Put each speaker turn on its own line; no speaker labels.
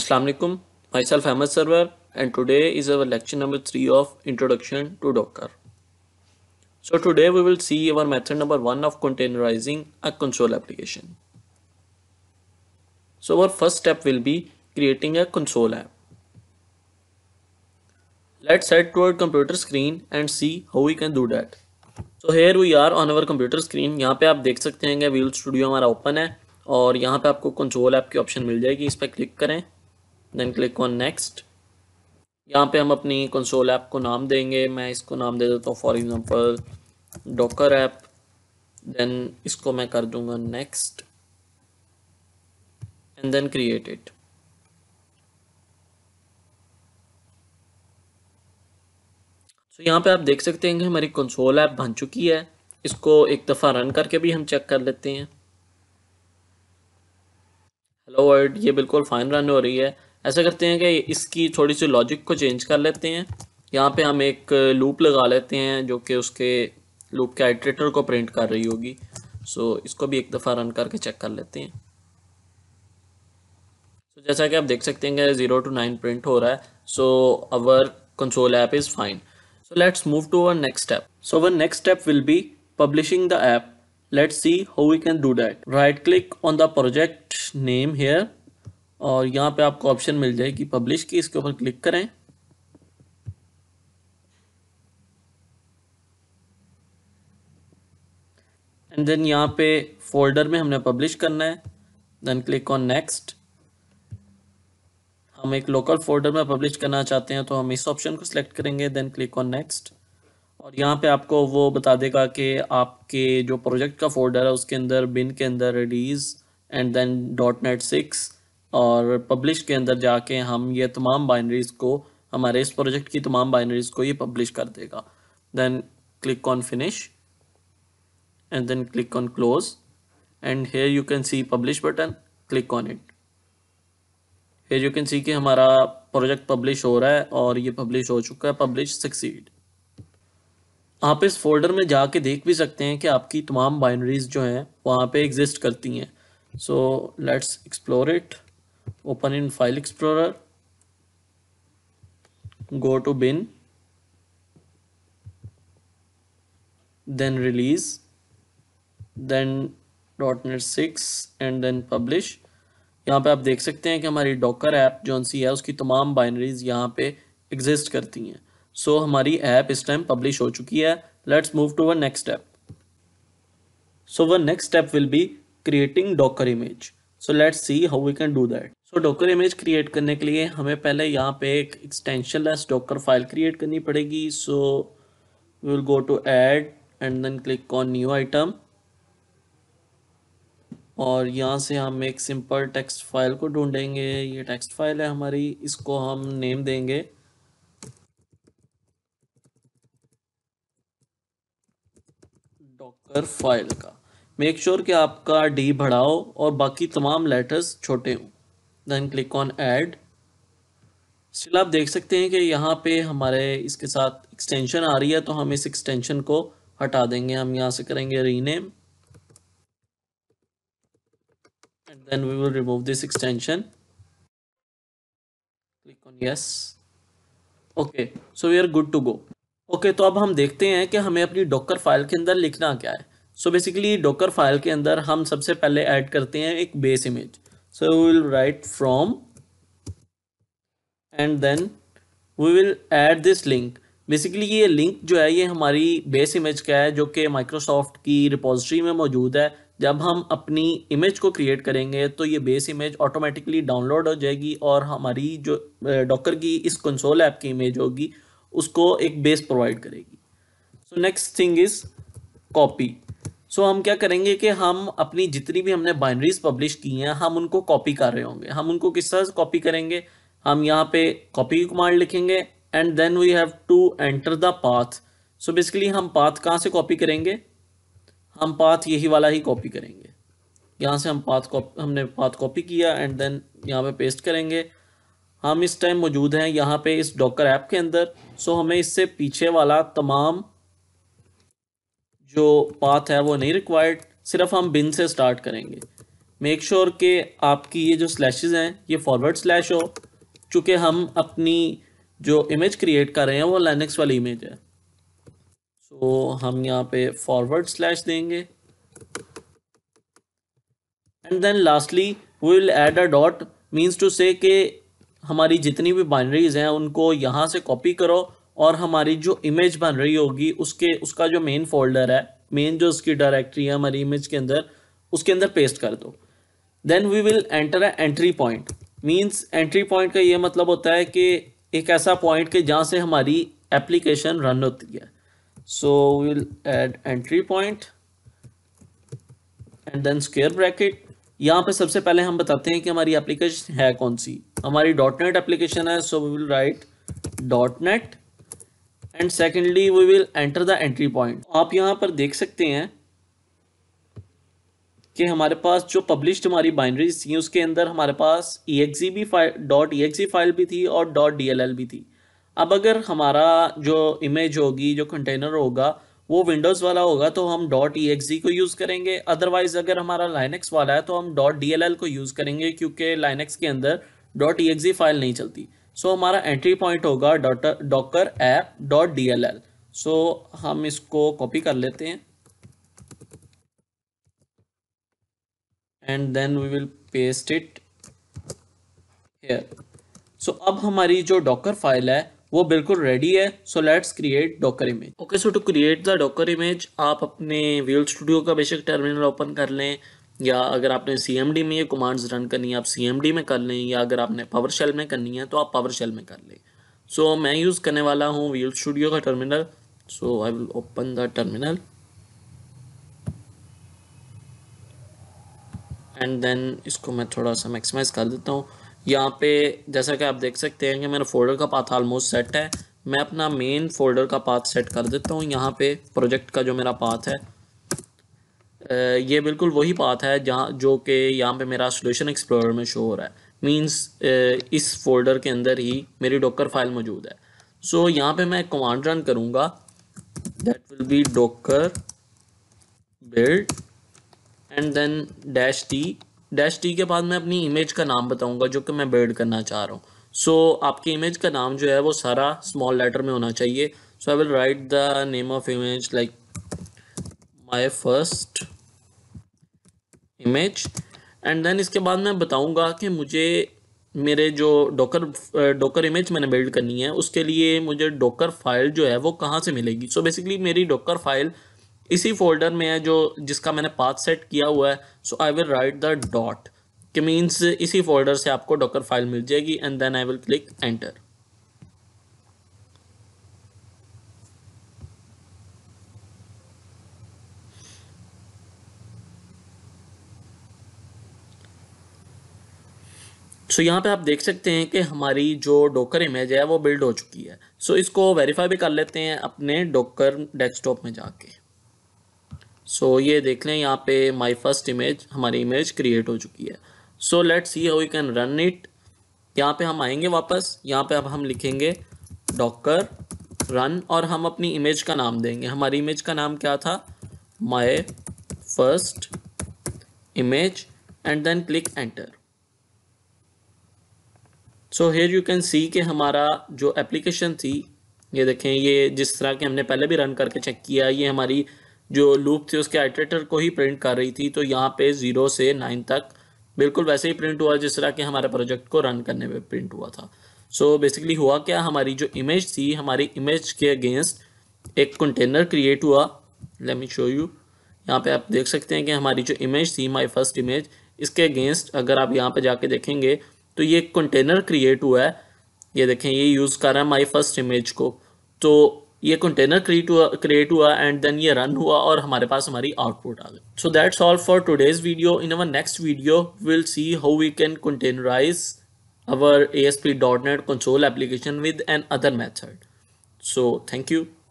Assalamu alaikum. Myself Ahmed Server and today is our lecture number 3 of Introduction to Docker. So today we will see our method number 1 of containerizing a console application. So our first step will be creating a console app. Let's head toward computer screen and see how we can do that. So here we are on our computer screen. यहाँ पे आप देख सकते हैं we'll studio हमारा open है और यहाँ पे आपको कंसोल ऐप की ऑप्शन मिल जाएगी इस पर क्लिक करें देन क्लिक ऑन नेक्स्ट यहाँ पे हम अपनी कंसोल ऐप को नाम देंगे मैं इसको नाम दे देता हूँ for example docker app then इसको मैं कर दूंगा next and then create it so यहाँ पे आप देख सकते हैं कि हमारी कंसोल ऐप बन चुकी है इसको एक दफ़ा रन करके भी हम चेक कर लेते हैं हेलो वर्ड ये बिल्कुल फाइन रन हो रही है ऐसा करते हैं कि इसकी थोड़ी सी लॉजिक को चेंज कर लेते हैं यहाँ पे हम एक लूप लगा लेते हैं जो कि उसके लूप के आइट्रेटर को प्रिंट कर रही होगी सो इसको भी एक दफ़ा रन करके चेक कर लेते हैं सो जैसा कि आप देख सकते हैं कि ज़ीरो टू नाइन प्रिंट हो रहा है so our console app is fine so let's move to our next step so our next step will be publishing the app let's see how we can do that right click on the project name here और यहाँ पे आपको option मिल जाएगी publish की इसके ऊपर click करें एंड देन यहाँ पे फोल्डर में हमने पब्लिश करना है देन क्लिक ऑन नेक्स्ट हम एक लोकल फोल्डर में पब्लिश करना चाहते हैं तो हम इस ऑप्शन को सिलेक्ट करेंगे देन क्लिक ऑन नेक्स्ट और यहाँ पे आपको वो बता देगा कि आपके जो प्रोजेक्ट का फोल्डर है उसके अंदर बिन के अंदर release and then dot net six और पब्लिश के अंदर जाके हम ये तमाम बाइनरीज को हमारे इस प्रोजेक्ट की तमाम बाइनरीज को ये पब्लिश कर देगा then click on finish and then click on close and here you can see publish button click on it here you can see कि हमारा प्रोजेक्ट पब्लिश हो रहा है और ये पब्लिश हो चुका है पब्लिश सक्सीड आप इस फोल्डर में जाके देख भी सकते हैं कि आपकी तमाम बाइनरीज जो हैं वहाँ पे एग्जिस्ट करती हैं so let's explore it open in file explorer go to bin then release then .NET 6 and then publish यहाँ पे आप देख सकते हैं कि हमारी डॉकर ऐप जो सी है उसकी तमाम बाइनरीज यहाँ पे एग्जिस्ट करती हैं सो so, हमारी ऐप इस टाइम पब्लिश हो चुकी है let's move to the next step so the next step will be creating docker image so let's see how we can do that so docker image create करने के लिए हमें पहले यहाँ पे एक extension less docker file create करनी पड़ेगी so we will go to add and then click on new item और यहाँ से हम एक सिंपल टेक्स्ट फाइल को ढूंढेंगे ये टेक्स्ट फाइल है हमारी इसको हम नेम देंगे डॉकर फाइल का मेक श्योर sure कि आपका डी बढ़ाओ और बाकी तमाम लेटर्स छोटे हों then click on add still आप देख सकते हैं कि यहाँ पे हमारे इसके साथ एक्सटेंशन आ रही है तो हम इस एक्सटेंशन को हटा देंगे हम यहाँ से करेंगे rename and then we will remove this extension click on yes okay so we are good to go okay तो अब हम देखते हैं कि हमें अपनी डॉक्कर फाइल के अंदर लिखना क्या है सो बेसिकली डॉकर फाइल के अंदर हम सबसे पहले ऐड करते हैं एक base image so we will write from and then we will add this link basically ये लिंक जो है ये हमारी बेस इमेज का है जो कि माइक्रोसॉफ्ट की रिपोजिटरी में मौजूद है जब हम अपनी इमेज को क्रिएट करेंगे तो ये बेस इमेज ऑटोमेटिकली डाउनलोड हो जाएगी और हमारी जो डॉकर की इस कंसोल ऐप की इमेज होगी उसको एक बेस प्रोवाइड करेगी so next thing is copy so so, हम क्या करेंगे कि हम अपनी जितनी भी हमने बाइनरीज पब्लिश की हैं हम उनको कॉपी कर रहे होंगे हम उनको किस तरह से कॉपी करेंगे हम यहाँ पे कॉपी कमांड लिखेंगे and then we have to enter the path so basically हम पाथ कहाँ से कॉपी करेंगे हम पाथ यही वाला ही कॉपी करेंगे यहाँ से हम पाथ कॉपी हमने पाथ कॉपी किया एंड देन यहाँ पे पेस्ट करेंगे हम इस टाइम मौजूद हैं यहाँ पे इस डॉकर ऐप के अंदर सो so हमें इससे पीछे वाला तमाम जो पाथ है वो नहीं रिक्वायर्ड सिर्फ हम बिन से स्टार्ट करेंगे मेक श्योर sure के आपकी ये जो स्लैशेज हैं ये फॉरवर्ड स्लैश हो चूँकि हम अपनी जो इमेज क्रिएट कर रहे हैं वो लाइनक्स वाली इमेज है सो so, हम यहाँ पे फॉरवर्ड स्लैश देंगे and then lastly we will add a dot means to say हमारी जितनी भी बाइनरीज हैं उनको यहाँ से कॉपी करो और हमारी जो इमेज बन रही होगी उसके उसका जो मेन फोल्डर है मेन जो उसकी डायरेक्टरी है हमारी इमेज के अंदर उसके अंदर पेस्ट कर दो then we will enter a entry point means entry point का ये मतलब होता है कि एक ऐसा पॉइंट कि जहाँ से हमारी एप्लीकेशन रन होती है so will add entry point and then square bracket यहाँ पे सबसे पहले हम बताते हैं कि हमारी एप्लीकेशन है कौन सी हमारी डॉट नेट एप्लीकेशन है so we will write dot net and secondly we will enter the entry point आप यहाँ पर देख सकते हैं कि हमारे पास जो पब्लिश्ड हमारी बाइनरीज थी उसके अंदर हमारे पास ई एक्स भी file dot E X file भी थी और डॉट डी एल एल भी थी अब अगर हमारा जो इमेज होगी जो कंटेनर होगा वो विंडोज़ वाला होगा तो हम डॉट ई एक्स को यूज़ करेंगे अदरवाइज़ अगर हमारा लाइनेक्स वाला है तो हम डॉट डी एल एल को यूज़ करेंगे क्योंकि लाइनेक्स के अंदर डॉट ई एक्स फाइल नहीं चलती सो हमारा एंट्री पॉइंट होगा डॉटर docker app dot D L L so हम इसको कॉपी कर लेते हैं and then we will paste it here so अब हमारी जो डॉकर फाइल है वो बिल्कुल रेडी है so let's create docker image okay so to create the docker image आप अपने व्यूल स्टूडियो का बेशक टर्मिनल ओपन कर लें या अगर आपने सी में ये कमांड्स रन करनी है आप सी में कर लें या अगर आपने पावर शेल में करनी है तो आप पावर शेल में कर लें सो so, मैं यूज़ करने वाला हूँ वील स्टूडियो का terminal so I will open the terminal and then इसको मैं थोड़ा सा मैक्सिमाइज कर देता हूँ यहाँ पे जैसा कि आप देख सकते हैं कि मेरा फोल्डर का पाथ ऑलमोस्ट सेट है मैं अपना मेन फोल्डर का पाथ सेट कर देता हूँ यहाँ पे प्रोजेक्ट का जो मेरा पाथ है ये बिल्कुल वही बात है जहाँ जो कि यहाँ पे मेरा सोल्यूशन एक्सप्लोरर में शो हो रहा है मींस इस फोल्डर के अंदर ही मेरी डॉकर फाइल मौजूद है सो so, यहाँ पे मैं कमांड रन करूँगा that will be docker build and then dash T dash T के बाद मैं अपनी इमेज का नाम बताऊँगा जो कि मैं बिल्ड करना चाह रहा हूँ सो so, आपकी इमेज का नाम जो है वो सारा स्मॉल लेटर में होना चाहिए so I will write the name of image like my first image and then इसके बाद मैं बताऊंगा कि मुझे मेरे जो डॉकर डॉकर इमेज मैंने बिल्ड करनी है उसके लिए मुझे डॉकर फाइल जो है वो कहाँ से मिलेगी सो so बेसिकली मेरी डॉकर फाइल इसी फोल्डर में है जो जिसका मैंने पाथ सेट किया हुआ है so I will write the dot कि मीन्स इसी फोल्डर से आपको डॉकर फाइल मिल जाएगी and then I will click enter so so, यहाँ पे आप देख सकते हैं कि हमारी जो डोकर इमेज है वो बिल्ड हो चुकी है सो so, इसको वेरीफाई भी कर लेते हैं अपने डोकर डेस्कटॉप में जाके सो so, ये देख लें यहाँ पे माय फर्स्ट इमेज हमारी इमेज क्रिएट हो चुकी है so let's see how you can run it यहाँ पे हम आएंगे वापस यहाँ पे अब हम लिखेंगे डॉकर रन और हम अपनी इमेज का नाम देंगे हमारी इमेज का नाम क्या था my first image and then click enter so here you can see कि हमारा जो एप्लीकेशन थी ये देखें ये जिस तरह के हमने पहले भी रन करके चेक किया ये हमारी जो लूप थी उसके आइट्रेटर को ही प्रिंट कर रही थी तो यहाँ पे ज़ीरो से नाइन तक बिल्कुल वैसे ही प्रिंट हुआ जिस तरह के हमारे प्रोजेक्ट को रन करने में प्रिंट हुआ था सो so बेसिकली हुआ क्या हमारी जो इमेज थी हमारी इमेज के अगेंस्ट एक कंटेनर क्रिएट हुआ लेट मी शो यू यहाँ पे आप देख सकते हैं कि हमारी जो इमेज थी माय फर्स्ट इमेज इसके अगेंस्ट अगर आप यहाँ पे जाके देखेंगे तो ये कंटेनर क्रिएट हुआ है ये देखें ये यूज़ कर रहा है माई फर्स्ट इमेज को तो ये कंटेनर क्रिएट हुआ क्रिएट हुआ एंड देन ये रन हुआ और हमारे पास हमारी आउटपुट आ गई so that's all for today's video in our next video will see how we can containerize our A S P dot net console application with an other method so thank you